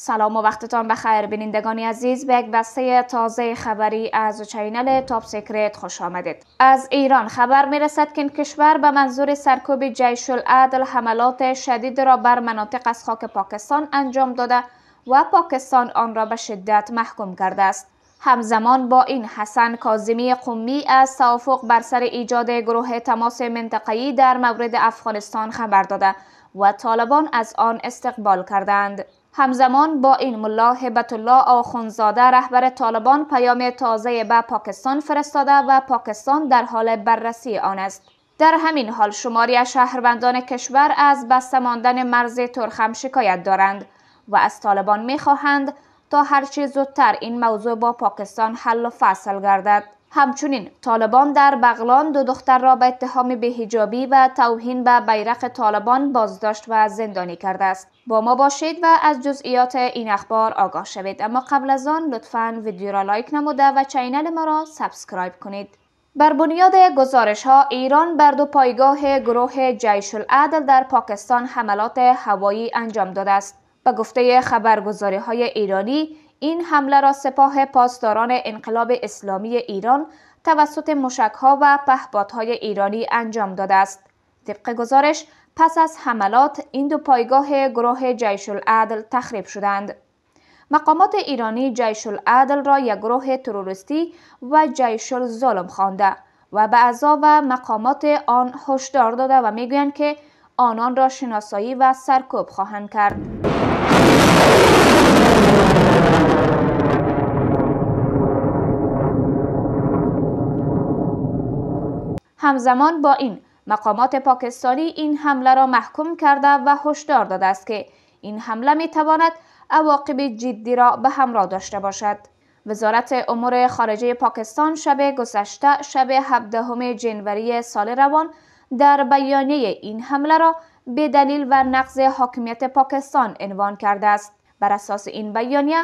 سلام و وقتتان بخیر بینندگان عزیز به یک بسته تازه خبری از چینل تاپ سیکرت خوش آمدید از ایران خبر میرسد که این کشور به منظور سرکوب جیش العدل حملات شدید را بر مناطق از خاک پاکستان انجام داده و پاکستان آن را به شدت محکوم کرده است همزمان با این حسن کاظمی قومی از توافق بر سر ایجاد گروه تماس منطقه‌ای در مورد افغانستان خبر داده و طالبان از آن استقبال کردند همزمان با این ملا هبت الله آخونزاده رهبر طالبان پیام تازه به پاکستان فرستاده و پاکستان در حال بررسی آن است. در همین حال شماری شهروندان کشور از بسته ماندن مرز ترخم شکایت دارند و از طالبان میخواهند تا هرچی زودتر این موضوع با پاکستان حل و فصل گردد. همچنین طالبان در بغلان دو دختر را به اتهام بهیجابی و توهین به بیرق طالبان بازداشت و زندانی کرده است با ما باشید و از جزئیات این اخبار آگاه شوید اما قبل از آن لطفا ویدیو را لایک نموده و چینل ما را سابسکرایب کنید بر بنیاد گزارش ها ایران بر دو پایگاه گروه جیش العدل در پاکستان حملات هوایی انجام داده است. به گفته خبرگزاری های ایرانی این حمله را سپاه پاسداران انقلاب اسلامی ایران توسط مشکها و پهپادهای ایرانی انجام داده است. طبق گزارش پس از حملات این دو پایگاه گروه جیش العدل تخریب شدند. مقامات ایرانی جیش العدل را یک گروه تروریستی و جیش الظلم خوانده و به اعضا و مقامات آن هشدار داده و میگویند که آنان را شناسایی و سرکوب خواهند کرد. همزمان با این مقامات پاکستانی این حمله را محکوم کرده و هشدار داده است که این حمله می تواند عواقب جدی را به همراه داشته باشد. وزارت امور خارجه پاکستان شب گذشته شب 17 جنوری سال روان در بیانیه این حمله را به دلیل و نقض حاکمیت پاکستان عنوان کرده است. بر اساس این بیانیه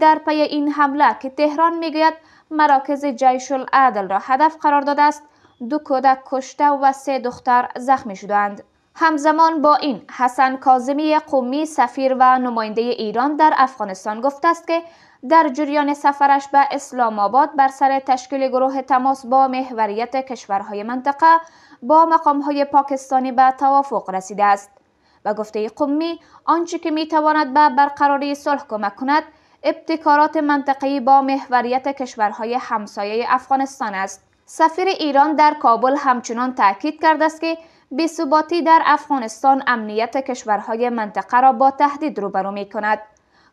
در پی این حمله که تهران میگوید مراکز جیش العدل را هدف قرار داده است دو کودک کشته و سه دختر زخمی شدند. همزمان با این حسن کازمی قومی سفیر و نماینده ایران در افغانستان گفت است که در جریان سفرش به اسلام آباد بر سر تشکیل گروه تماس با محوریت کشورهای منطقه با مقامهای پاکستانی به توافق رسیده است. و گفته قومی آنچه که میتواند به برقراری صلح کمک کند ابتکارات منطقی با محوریت کشورهای همسایه افغانستان است. سفیر ایران در کابل همچنان تاکید کرده است که بی‌ثباتی در افغانستان امنیت کشورهای منطقه را با تهدید روبرو می کند.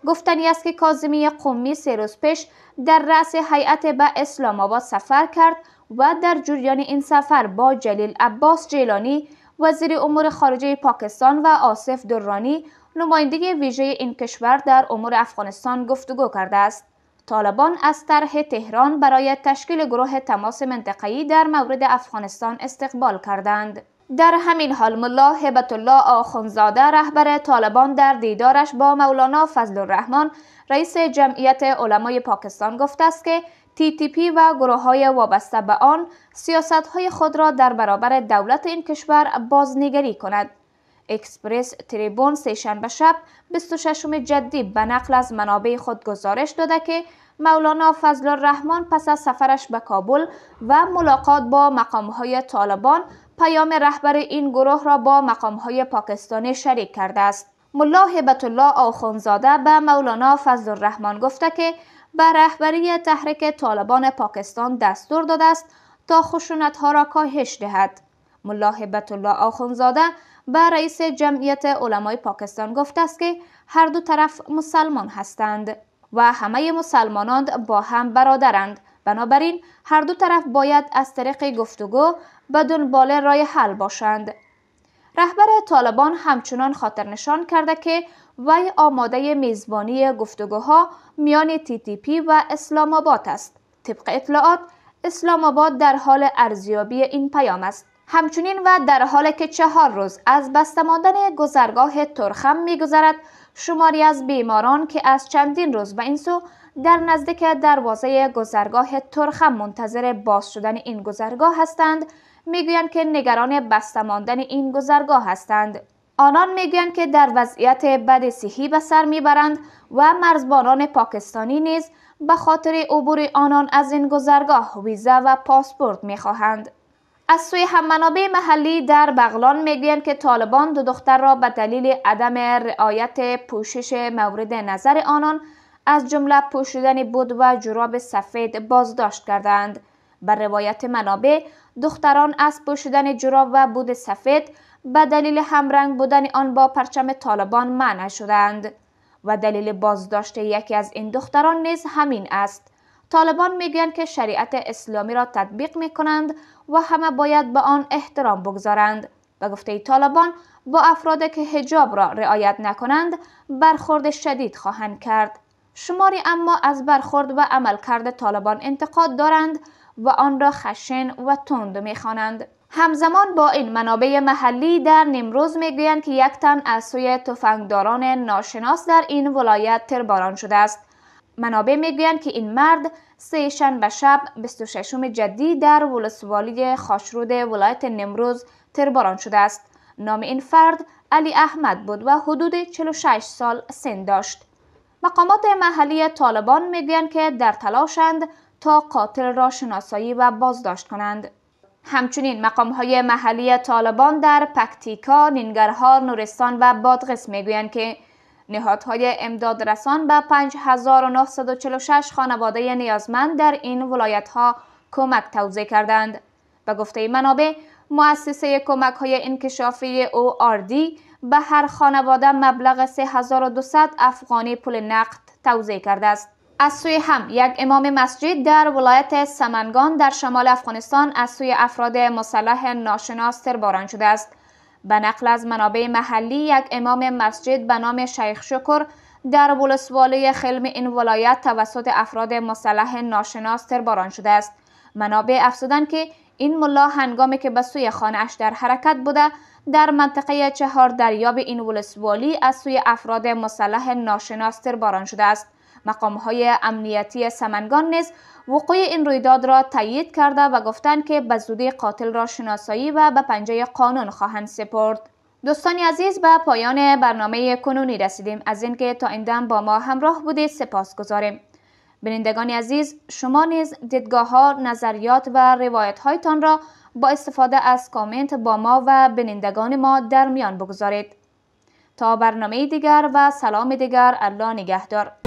گفتنی است که کاظمی قومی سه روز پیش در رأس هیئت به اسلام آباد سفر کرد و در جریان این سفر با جلیل عباس جیلانی وزیر امور خارجه پاکستان و آصف درانی نماینده ویژه این کشور در امور افغانستان گفتگو کرده است. طالبان از طرح تهران برای تشکیل گروه تماس منطقه‌ای در مورد افغانستان استقبال کردند. در همین حال ملا هبت الله آخونزاده رهبر طالبان در دیدارش با مولانا فضل الرحمن رئیس جمعیت علمای پاکستان گفته است که TTP و گروه های وابسته به آن سیاست های خود را در برابر دولت این کشور بازنگری کند. اکسپرس تریبون سهشنبه شب 26 جدی به نقل از منابع خود گزارش داده که مولانا فضل الرحمن پس از سفرش به کابل و ملاقات با مقامهای طالبان پیام رهبر این گروه را با مقامهای پاکستانی شریک کرده است. ملا هبت الله آخونزاده به مولانا فضل الرحمن گفته که به رهبری تحریک طالبان پاکستان دستور داده است تا خشونت ها را کاهش دهد. ملا الله آخونزاده به رئیس جمعیت علمای پاکستان گفته است که هر دو طرف مسلمان هستند و همه مسلمانان با هم برادرند بنابراین هر دو طرف باید از طریق گفتگو به دنبال رای حل باشند رهبر طالبان همچنان خاطر نشان کرده که وی آماده میزبانی گفتگوها میان پی و اسلام آباد است طبق اطلاعات اسلام آباد در حال ارزیابی این پیام است همچنین و در حالی که چهار روز از بستماندن ماندن گذرگاه ترخم میگذرد شماری از بیماران که از چندین روز به این سو در نزدیک دروازه گذرگاه ترخم منتظر باز شدن این گذرگاه هستند گویند که نگران بستماندن این گذرگاه هستند آنان میگویند که در وضعیت بد صحی به سر میبرند و مرزبانان پاکستانی نیز به خاطر عبور آنان از این گذرگاه ویزا و پاسپورت میخواهند از سوی هم منابع محلی در بغلان میگویند که طالبان دو دختر را به دلیل عدم رعایت پوشش مورد نظر آنان از جمله پوشیدن بود و جراب سفید بازداشت کردند. بر روایت منابع دختران از پوشیدن جراب و بود سفید به دلیل همرنگ بودن آن با پرچم طالبان منع شدند و دلیل بازداشت یکی از این دختران نیز همین است طالبان میگن که شریعت اسلامی را تطبیق میکنند و همه باید به آن احترام بگذارند و گفته طالبان با افراد که هجاب را رعایت نکنند برخورد شدید خواهند کرد شماری اما از برخورد و عملکرد طالبان انتقاد دارند و آن را خشن و تند خوانند. همزمان با این منابع محلی در نیمروز میگویند که یک تن از سوی تفنگداران ناشناس در این ولایت ترباران شده است منابع میگویند که این مرد سه شنبه شب 26 جدی در ولسوالی خاشرود ولایت نمروز ترباران شده است. نام این فرد علی احمد بود و حدود 46 سال سن داشت. مقامات محلی طالبان میگویند که در تلاشند تا قاتل را شناسایی و بازداشت کنند. همچنین مقام های محلی طالبان در پکتیکا، نینگرهار، نورستان و بادغس میگویند که نهادهای رسان به 5946 خانواده نیازمند در این ولایت ها کمک توضیح کردند. به گفته منابع، مؤسسه کمک های انکشافی آردی به هر خانواده مبلغ 3200 افغانی پول نقد توضیح کرده است. از سوی هم یک امام مسجد در ولایت سمنگان در شمال افغانستان از سوی افراد مسلح ناشناس ترباران شده است. به نقل از منابع محلی یک امام مسجد به نام شیخ شکر در ولسوالی خلم این ولایت توسط افراد مسلح ناشناس ترباران شده است منابع افزودند که این ملا هنگامی که به سوی خانهاش در حرکت بوده در منطقه چهار دریاب این ولسوالی از سوی افراد مسلح ناشناس ترباران شده است مقام های امنیتی سمنگان نیز وقوع این رویداد را تایید کرده و گفتند که به زودی قاتل را شناسایی و به پنجه قانون خواهند سپرد دوستان عزیز به پایان برنامه کنونی رسیدیم از اینکه تا این دم با ما همراه بودید سپاس گذاریم بینندگان عزیز شما نیز دیدگاه ها، نظریات و روایت هایتان را با استفاده از کامنت با ما و بینندگان ما در میان بگذارید تا برنامه دیگر و سلام دیگر الله نگهدار